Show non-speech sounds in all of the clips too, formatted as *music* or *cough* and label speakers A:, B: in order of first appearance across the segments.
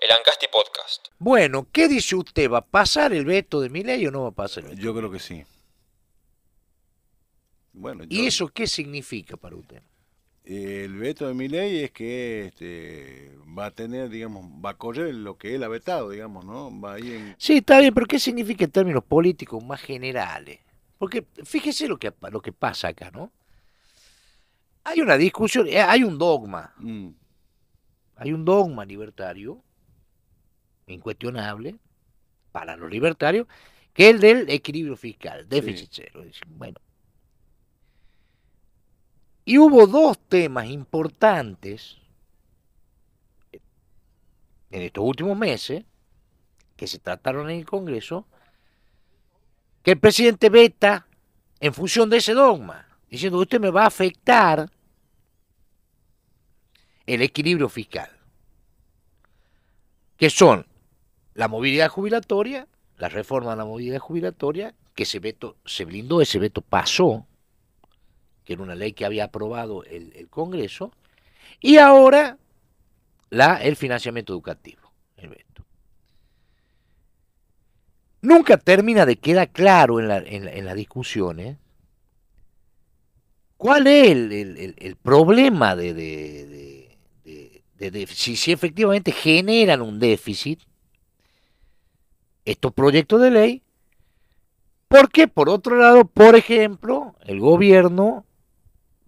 A: el Podcast. Bueno, ¿qué dice usted? ¿Va a pasar el veto de mi ley o no va a pasar el veto? Yo creo que sí. Bueno, ¿Y eso qué significa para usted? El veto de mi ley es que este, va a tener, digamos, va a correr lo que él ha vetado, digamos, ¿no? Sí, está bien, pero ¿qué significa en términos políticos más generales? Porque fíjese lo que, lo que pasa acá, ¿no? Hay una discusión, eh, hay un dogma. Mm. Hay un dogma libertario incuestionable para los libertarios, que el del equilibrio fiscal, déficit cero. Bueno. Y hubo dos temas importantes eh, en estos últimos meses que se trataron en el Congreso, que el presidente veta en función de ese dogma, diciendo, que usted me va a afectar el equilibrio fiscal, que son la movilidad jubilatoria, la reforma de la movilidad jubilatoria, que ese veto, se blindó, ese veto pasó, que era una ley que había aprobado el, Congreso, y ahora la, el financiamiento educativo. Nunca termina de quedar claro en, la, las discusiones cuál es el, problema de, si efectivamente generan un déficit estos proyectos de ley, porque por otro lado, por ejemplo, el gobierno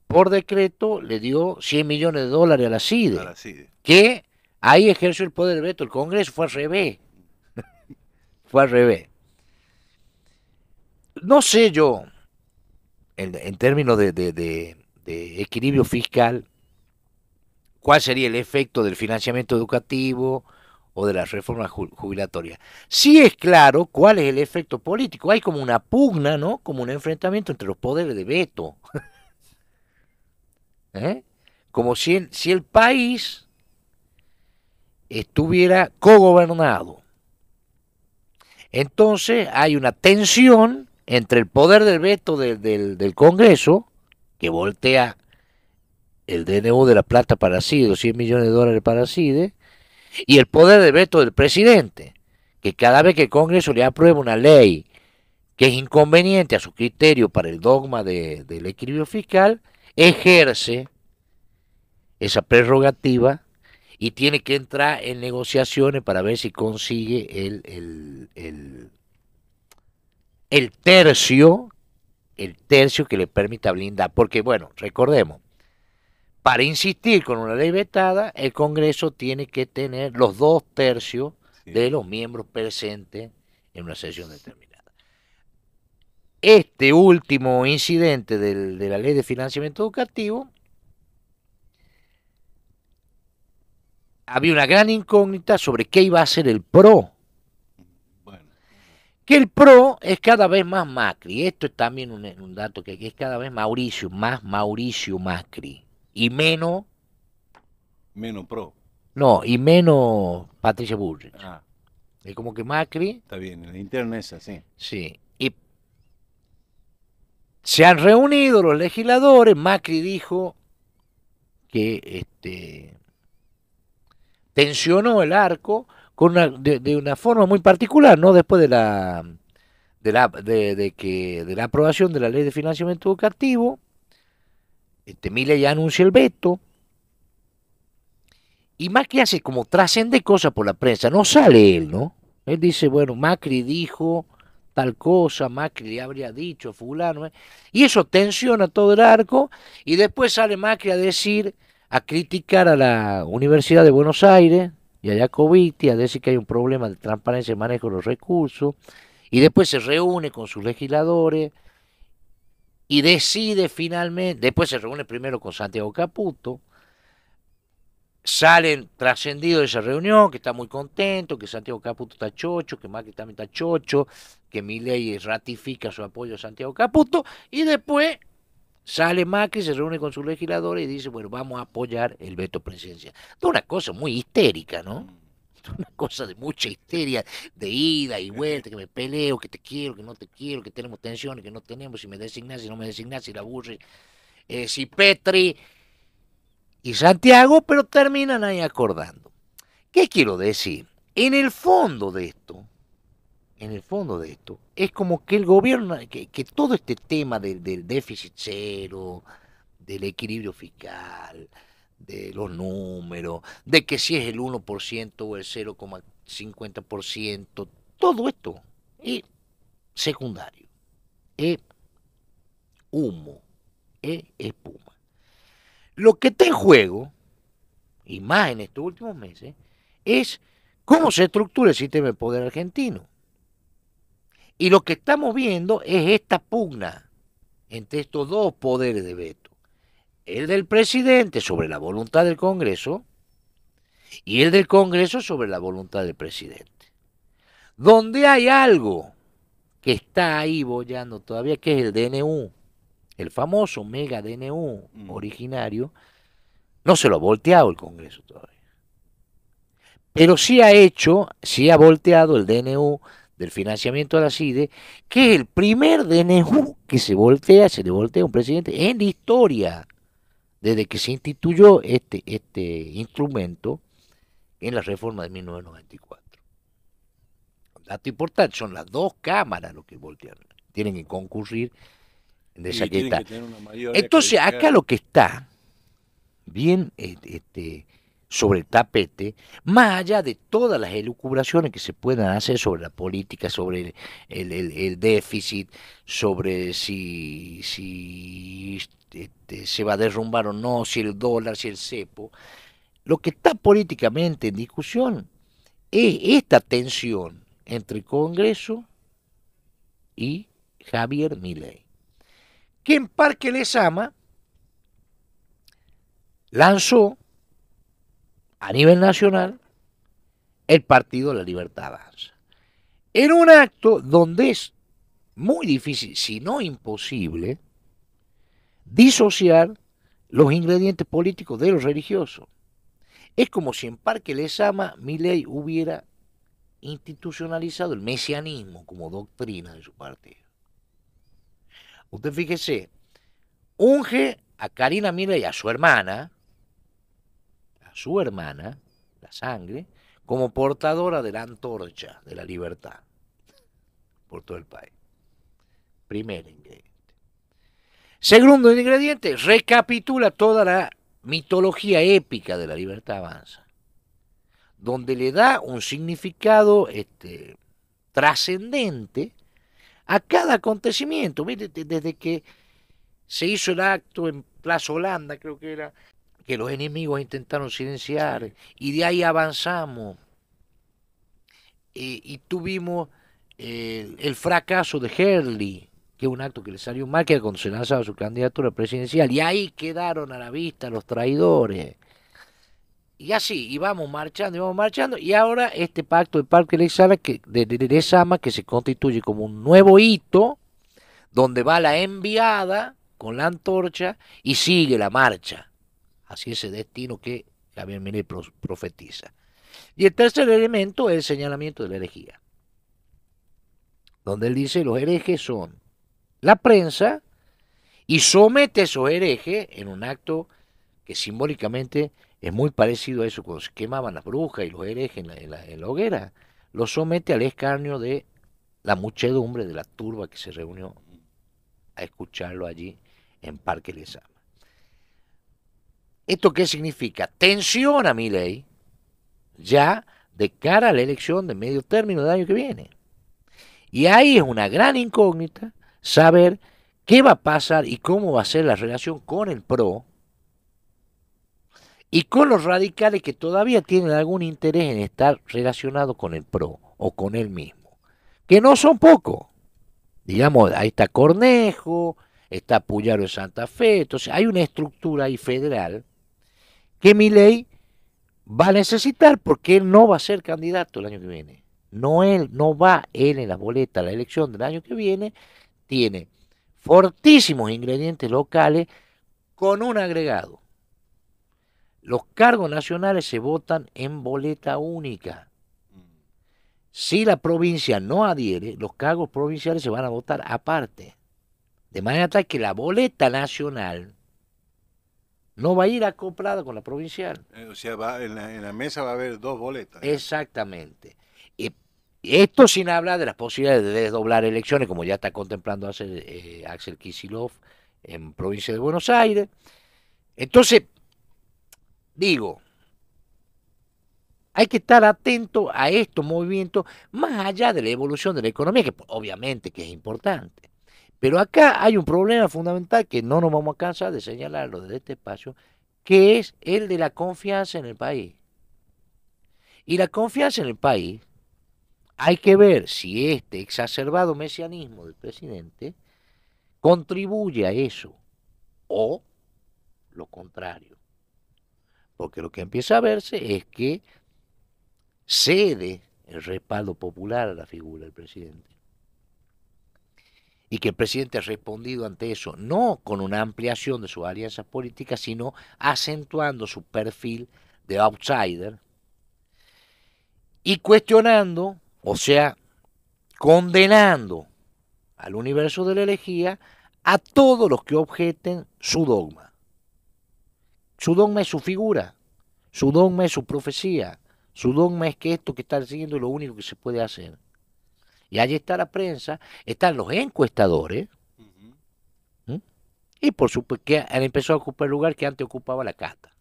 A: por decreto le dio 100 millones de dólares a la CIDE, e. que ahí ejerció el poder de veto, el Congreso fue al revés, *laughs* fue al revés. No sé yo, en, términos de equilibrio fiscal, cuál sería el efecto del financiamiento educativo, o de las reformas jubilatorias. si es claro cuál es el efecto político. Hay como una pugna, ¿no? Como un enfrentamiento entre los poderes de veto. *laughs* ¿Eh? Como si el, si el país estuviera cogobernado. Entonces hay una tensión entre el poder del veto del, del Congreso, que voltea el DNU de la plata para CIDE, los 100 millones de dólares para CIDE, y el poder de veto del presidente, que cada vez que el Congreso le aprueba una ley que es inconveniente a su criterio para el dogma del equilibrio fiscal, ejerce esa prerrogativa y tiene que entrar en negociaciones para ver si consigue el, el, el tercio el tercio que le permita blindar, porque bueno, recordemos, para insistir con una ley vetada, el Congreso tiene que tener los dos tercios de los miembros presentes en una sesión determinada. Este último incidente de la ley de financiamiento educativo, había una gran incógnita sobre qué iba a ser el PRO. Que el PRO es cada vez más Macri. Esto es también un, dato que, es cada vez Mauricio, más Mauricio Macri y menos... Menos pro. No, y menos Patricia Bullrich. Ah. Es como que Macri... Está bien, la interna es así. Sí. Y se han reunido los legisladores, Macri dijo que este, tensionó el arco con de, una forma muy particular, ¿no? Después de la de la que de la aprobación de la ley de financiamiento educativo, este ya anuncia el veto. Y Macri hace como trascende cosas por la prensa, no sale él, ¿no? Él dice, bueno, Macri dijo tal cosa, Macri le habría dicho fulano, ¿eh?". y eso tensiona todo el arco, y después sale Macri a decir, a criticar a la Universidad de Buenos Aires y a Jacobiti, a decir que hay un problema de transparencia y manejo de los recursos, y después se reúne con sus legisladores, y decide finalmente, después se reúne primero con Santiago Caputo, salen trascendidos de esa reunión, que está muy contento, que Santiago Caputo está chocho, que Macri también está chocho, que Milei ratifica su apoyo a Santiago Caputo, y después sale Macri, se reúne con su legislador y dice, bueno, vamos a apoyar el veto presidencial. una cosa muy histérica, ¿no? *laughs* una cosa de mucha histeria, de ida y vuelta, que me peleo, que te quiero, que no te quiero, que tenemos tensiones, que no tenemos, si me designas, si no me designas, si la aburres, eh, si Petri y Santiago, pero terminan ahí acordando. ¿Qué quiero decir? En el fondo de esto, en el fondo de esto, es como que el gobierno, que, todo este tema del, del déficit cero, del equilibrio fiscal, de los números, de que si es el 1% o el 0,50%, todo esto es secundario, es humo, es espuma. Lo que está en juego, y más en estos últimos meses, es cómo se estructura el sistema de poder argentino. Y lo que estamos viendo es esta pugna entre estos dos poderes de veto el del presidente sobre la voluntad del Congreso y el del Congreso sobre la voluntad del presidente. Donde hay algo que está ahí bollando todavía, que es el DNU, el famoso mega DNU mm. originario, no se lo ha volteado el Congreso todavía. Pero sí ha hecho, sí ha volteado el DNU del financiamiento a la CIDE, que es el primer DNU que se voltea, se le voltea a un presidente en la historia desde que se instituyó este, este instrumento en la reforma de 1994. Dato importante, son las dos cámaras lo que voltean, tienen que concurrir en esa que Entonces, acá lo que está bien eh, este, sobre el tapete, más allá de todas las elucubraciones que se puedan hacer sobre la política, sobre el, déficit, sobre si, si este, se va a derrumbar o no, si el dólar, si el cepo. Lo que está políticamente en discusión es esta tensión entre el Congreso y Javier Milei, que en Parque ama... lanzó a nivel nacional el Partido de la Libertad Avanza. En un acto donde es muy difícil, si no imposible, disociar los ingredientes políticos de los religiosos. Es como si en Parque Lesama Milei hubiera institucionalizado el mesianismo como doctrina de su partido. Usted fíjese, unge a Karina Milley, a su hermana, a su hermana, la sangre, como portadora de la antorcha de la libertad por todo el país. Primer ingrediente. Segundo ingrediente, recapitula toda la mitología épica de la libertad avanza, donde le da un significado este, trascendente a cada acontecimiento. desde que se hizo el acto en Plaza Holanda, creo que era, que los enemigos intentaron silenciar, y de ahí avanzamos. Eh, y tuvimos eh, el fracaso de Herley, que un acto que le salió mal, que cuando se lanzaba su candidatura presidencial. Y ahí quedaron a la vista los traidores. Y así, y vamos marchando, y vamos marchando. Y ahora este pacto de Parque Lexana, que, de, de, que se constituye como un nuevo hito, donde va la enviada con la antorcha y sigue la marcha hacia ese destino que Javier Mene profetiza. Y el tercer elemento es el señalamiento de la herejía, donde él dice los herejes son la prensa y somete a esos herejes en un acto que simbólicamente es muy parecido a eso cuando se quemaban las brujas y los herejes en la, hoguera. Los somete al escarnio de la muchedumbre, de la turba que se reunió a escucharlo allí en Parque Lezama. ¿Esto qué significa? Tensión a mi ley ya de cara a la elección de medio término del año que viene. Y ahí es una gran incógnita saber qué va a pasar y cómo va a ser la relación con el PRO y con los radicales que todavía tienen algún interés en estar relacionados con el PRO o con él mismo, que no son pocos. Digamos, ahí está Cornejo, está Puyaro de Santa Fe, entonces hay una estructura ahí federal que mi ley va a necesitar porque él no va a ser candidato el año que viene. No él, no va él en la boleta a la elección del año que viene tiene fortísimos ingredientes locales con un agregado. Los cargos nacionales se votan en boleta única. Si la provincia no adhiere, los cargos provinciales se van a votar aparte. De manera tal que la boleta nacional no va a ir acoplada con la provincial. Eh, o sea, en, la, en, la, mesa va a haber dos boletas. Exactamente. Esto sin hablar de las posibilidades de desdoblar elecciones, como ya está contemplando eh, Axel, Axel Kisilov en provincia de Buenos Aires. Entonces, digo, hay que estar atento a estos movimientos, más allá de la evolución de la economía, que obviamente que es importante. Pero acá hay un problema fundamental que no nos vamos a cansar de señalarlo desde este espacio, que es el de la confianza en el país. Y la confianza en el país hay que ver si este exacerbado mesianismo del presidente contribuye a eso o lo contrario. Porque lo que empieza a verse es que cede el respaldo popular a la figura del presidente. Y que el presidente ha respondido ante eso, no con una ampliación de sus alianzas políticas, sino acentuando su perfil de outsider y cuestionando o sea, condenando al universo de la elegía a todos los que objeten su dogma. Su dogma es su figura, su dogma es su profecía, su dogma es que esto que está haciendo es lo único que se puede hacer. Y allí está la prensa, están los encuestadores, ¿Mm? y por supuesto que han empezado a ocupar el lugar que antes ocupaba la cata,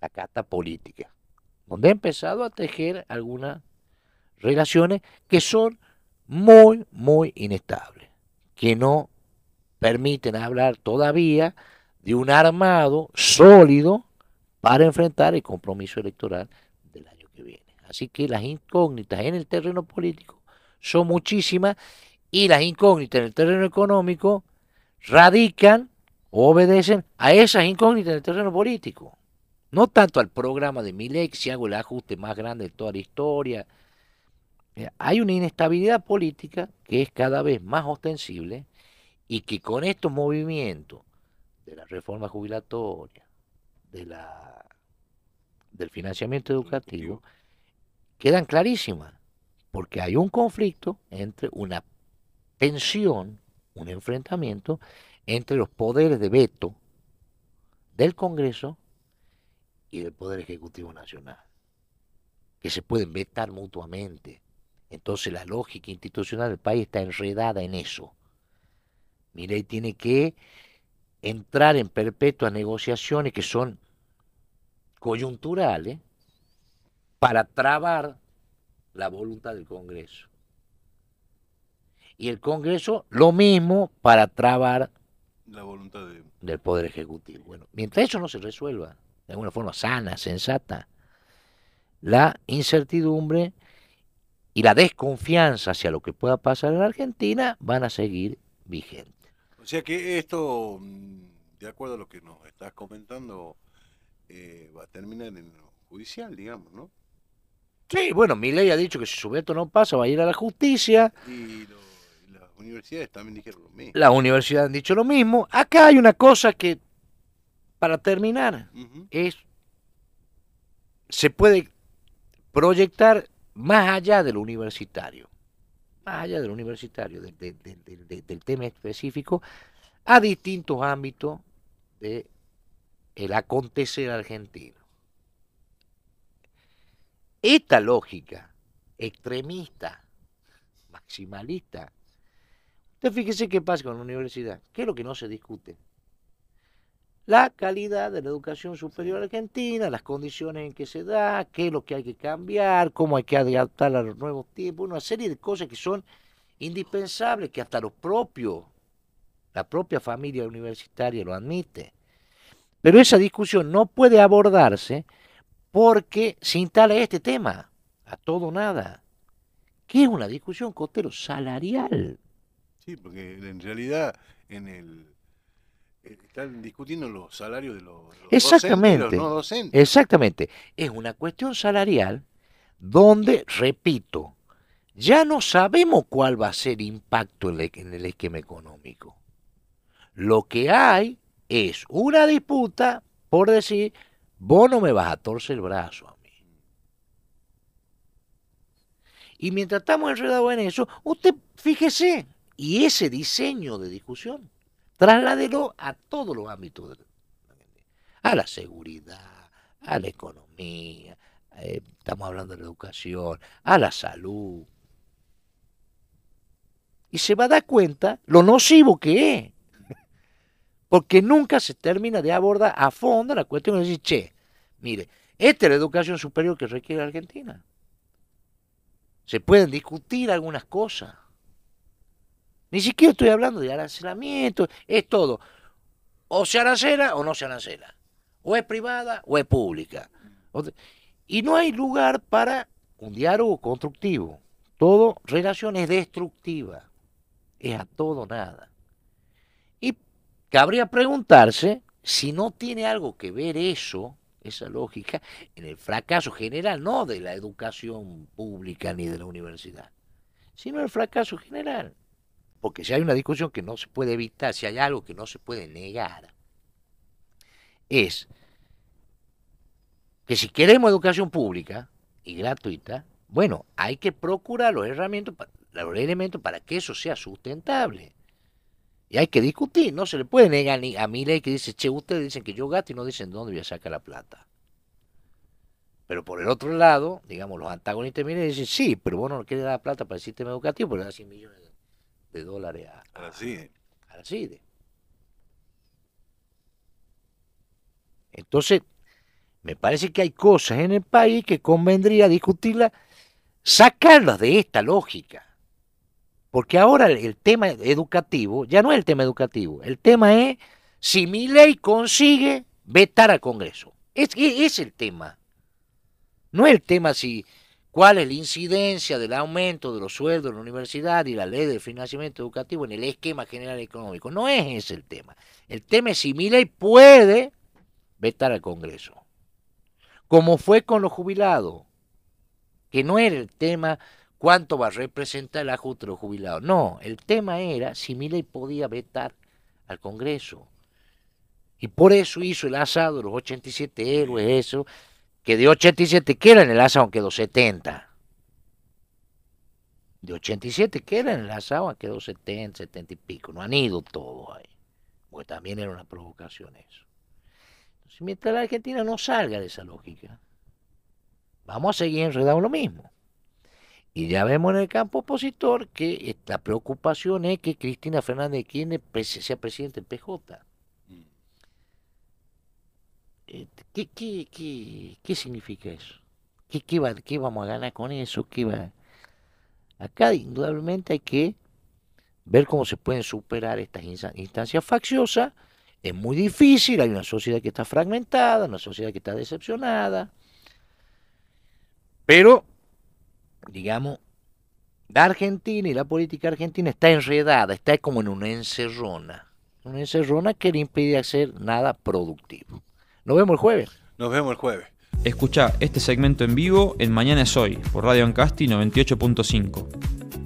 A: la cata política, donde ha empezado a tejer alguna relaciones que son muy, muy inestables, que no permiten hablar todavía de un armado sólido para enfrentar el compromiso electoral del año que viene. Así que las incógnitas en el terreno político son muchísimas y las incógnitas en el terreno económico radican o obedecen a esas incógnitas en el terreno político. No tanto al programa de Milex, si hago el ajuste más grande de toda la historia, eh, hay una inestabilidad política que es cada vez más ostensible y que con estos movimientos de la reforma jubilatoria, de la, del financiamiento educativo, quedan clarísimas, porque hay un conflicto entre una tensión, un enfrentamiento entre los poderes de veto del Congreso y del Poder Ejecutivo Nacional, que se pueden vetar mutuamente entonces la lógica institucional del país está enredada en eso. Mire, tiene que entrar en perpetuas negociaciones que son coyunturales para trabar la voluntad del Congreso. Y el Congreso lo mismo para trabar la voluntad del Poder Ejecutivo. Bueno, mientras eso no se resuelva de una forma sana, sensata, la incertidumbre y la desconfianza hacia lo que pueda pasar en Argentina van a seguir vigentes. O sea que esto, mm, de acuerdo a lo que nos estás comentando, eh, va a terminar en lo judicial, digamos, ¿no? Sí, bueno, mi ley ha dicho que si su veto no pasa va a ir a la justicia. Y las universidades también dijeron lo mismo. Las universidades han dicho lo mismo. Acá hay una cosa que, para terminar, es, se puede proyectar más allá del universitario, más allá del universitario, del tema específico, a distintos ámbitos de el acontecer argentino. Esta lógica extremista, maximalista, usted fíjese qué pasa con la universidad, qué es lo que no se discute la calidad de la educación superior argentina, las condiciones en que se da, qué es lo que hay que cambiar, cómo hay que adaptar a los nuevos tiempos, una serie de cosas que son indispensables, que hasta los propios la propia familia universitaria lo admite. Pero esa discusión no puede abordarse porque se instala este tema, a todo nada, que es una discusión, Cotero, salarial. Sí, porque en realidad en el eh, están discutiendo los salarios de los, exactamente, docentes. Exactamente. Es una cuestión salarial donde, repito, ya no sabemos cuál va a ser impacto en el esquema económico. Lo que hay es una disputa por decir, vos no me vas a torcer el brazo a mí. Y mientras estamos enredados en eso, usted fíjese, y ese diseño de discusión Trasládelo a todos los ámbitos, a la seguridad, a la economía, eh, estamos hablando de la educación, a la salud. Y se va a dar cuenta lo nocivo que es. Porque nunca se termina de abordar a fondo la cuestión de decir, che, mire, esta es la educación superior que requiere Argentina. Se pueden discutir algunas cosas ni siquiera estoy hablando de arancelamiento, es todo. O se arancela o no se arancela. O es privada o es pública. Y no hay lugar para un diálogo constructivo. Todo relación es destructiva. Es a todo nada. Y cabría preguntarse si no tiene algo que ver eso, esa lógica, en el fracaso general, no de la educación pública ni de la universidad, sino el fracaso general porque si hay una discusión que no se puede evitar, si hay algo que no se puede negar, es que si queremos educación pública y gratuita, bueno, hay que procurar los, herramientas, elementos para que eso sea sustentable. Y hay que discutir, no se le puede negar ni a mi ley que dice, che, ustedes dicen que yo gasto y no dicen dónde voy a sacar la plata. Pero por el otro lado, digamos, los antagonistas miren y dicen, sí, pero vos no quieres dar plata para el sistema educativo, pero da 100 millones de de dólares a, así Entonces, me parece que hay cosas en el país que convendría discutirlas, sacarlas de esta lógica. Porque ahora el tema educativo, ya no es el tema educativo, el tema es si mi ley consigue vetar al Congreso. Es, es, es el tema. No es el tema si, cuál es la incidencia del aumento de los sueldos en la universidad y la ley del financiamiento educativo en el esquema general económico. No es ese el tema. El tema es si Miley puede vetar al Congreso, como fue con los jubilados, que no era el tema cuánto va a representar el ajuste de los jubilados. No, el tema era si Miley podía vetar al Congreso. Y por eso hizo el asado de los 87 héroes, eso, que de 87 queda en el ASA aunque quedó 70. De 87 queda en el ASA aunque quedó 70, 70 y pico. No han ido todos ahí. Porque también era una provocación eso. Entonces, mientras la Argentina no salga de esa lógica, vamos a seguir enredando lo mismo. Y ya vemos en el campo opositor que la preocupación es que Cristina Fernández de Kirchner pues, sea presidente del PJ. Este, ¿qué, qué, significa eso? ¿Qué, qué, vamos a ganar con eso? ¿Qué va? Acá indudablemente hay que ver cómo se pueden superar estas instancias facciosas. Es muy difícil, hay una sociedad que está fragmentada, una sociedad que está decepcionada. Pero, digamos, la Argentina y la política argentina está enredada, está como en una encerrona. Una encerrona que le impide hacer nada productivo. Nos vemos el jueves. Nos vemos el jueves. Escucha este segmento en vivo en Mañana es Hoy por Radio Ancasti 98.5.